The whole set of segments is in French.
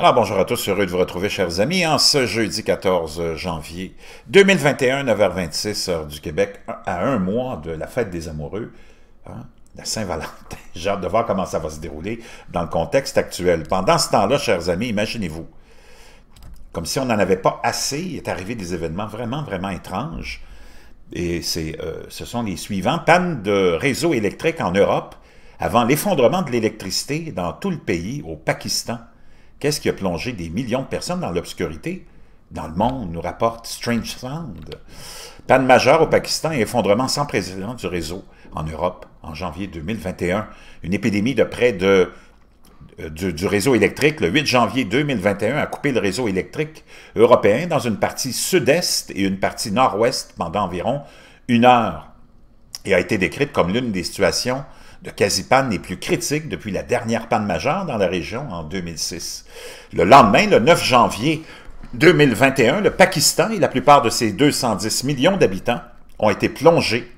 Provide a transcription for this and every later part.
Alors bonjour à tous, heureux de vous retrouver chers amis en ce jeudi 14 janvier 2021, 9h26 heure du Québec, à un mois de la fête des amoureux, hein, la Saint-Valentin. J'ai hâte de voir comment ça va se dérouler dans le contexte actuel. Pendant ce temps-là, chers amis, imaginez-vous, comme si on n'en avait pas assez, il est arrivé des événements vraiment, vraiment étranges. Et euh, ce sont les suivants. Panne de réseau électrique en Europe avant l'effondrement de l'électricité dans tout le pays, au Pakistan. Qu'est-ce qui a plongé des millions de personnes dans l'obscurité? Dans le monde, nous rapporte Strange Sound. Panne majeure au Pakistan et effondrement sans précédent du réseau en Europe en janvier 2021. Une épidémie de près de euh, du, du, réseau électrique, le 8 janvier 2021, a coupé le réseau électrique européen dans une partie sud-est et une partie nord-ouest pendant environ une heure et a été décrite comme l'une des situations de quasi-pannes les plus critiques depuis la dernière panne majeure dans la région en 2006. Le lendemain, le 9 janvier 2021, le Pakistan et la plupart de ses 210 millions d'habitants ont été plongés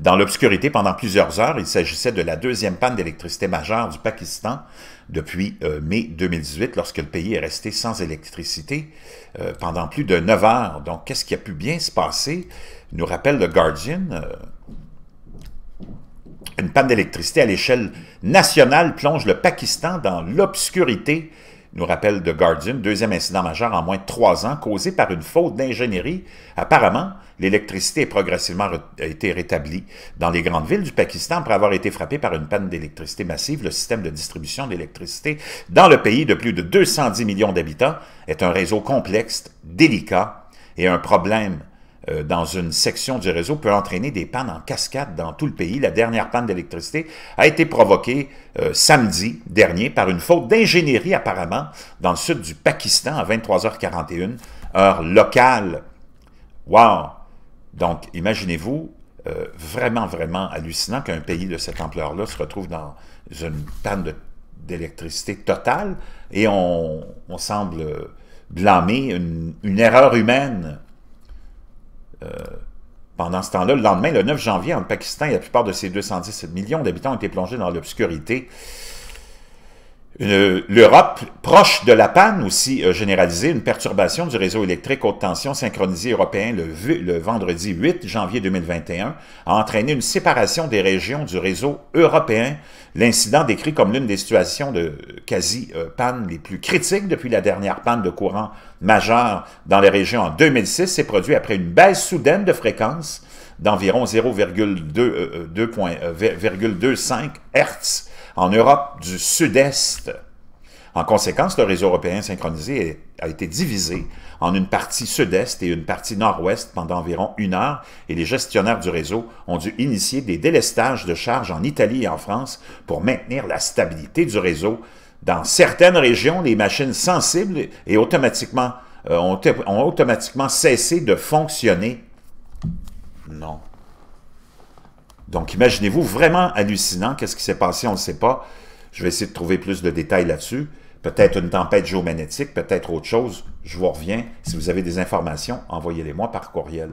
dans l'obscurité pendant plusieurs heures. Il s'agissait de la deuxième panne d'électricité majeure du Pakistan depuis euh, mai 2018, lorsque le pays est resté sans électricité euh, pendant plus de 9 heures. Donc, qu'est-ce qui a pu bien se passer Nous rappelle le Guardian, euh, une panne d'électricité à l'échelle nationale plonge le Pakistan dans l'obscurité, nous rappelle The Guardian, deuxième incident majeur en moins de trois ans causé par une faute d'ingénierie. Apparemment, l'électricité est progressivement été rétablie dans les grandes villes du Pakistan après avoir été frappée par une panne d'électricité massive. Le système de distribution d'électricité dans le pays de plus de 210 millions d'habitants est un réseau complexe, délicat et un problème euh, dans une section du réseau peut entraîner des pannes en cascade dans tout le pays. La dernière panne d'électricité a été provoquée euh, samedi dernier par une faute d'ingénierie apparemment dans le sud du Pakistan à 23h41, heure locale. Wow! Donc, imaginez-vous, euh, vraiment, vraiment hallucinant qu'un pays de cette ampleur-là se retrouve dans une panne d'électricité totale et on, semble blâmer une, erreur humaine euh, pendant ce temps-là, le lendemain, le 9 janvier, en Pakistan la plupart de ces 217 millions d'habitants ont été plongés dans l'obscurité. L'Europe, proche de la panne aussi généralisée, une perturbation du réseau électrique haute tension synchronisé européen le, le, vendredi 8 janvier 2021 a entraîné une séparation des régions du réseau européen. L'incident décrit comme l'une des situations de quasi-panne euh, les plus critiques depuis la dernière panne de courant majeure dans les régions en 2006 s'est produit après une baisse soudaine de fréquence d'environ 0,25 euh, euh, Hz en Europe du Sud-Est. En conséquence, le réseau européen synchronisé a été divisé en une partie sud-est et une partie nord-ouest pendant environ une heure et les gestionnaires du réseau ont dû initier des délestages de charges en Italie et en France pour maintenir la stabilité du réseau. Dans certaines régions, les machines sensibles et automatiquement, euh, ont, ont automatiquement cessé de fonctionner. Non. Donc, imaginez-vous, vraiment hallucinant. Qu'est-ce qui s'est passé? On ne sait pas. Je vais essayer de trouver plus de détails là-dessus. Peut-être une tempête géomagnétique, peut-être autre chose. Je vous reviens. Si vous avez des informations, envoyez-les-moi par courriel.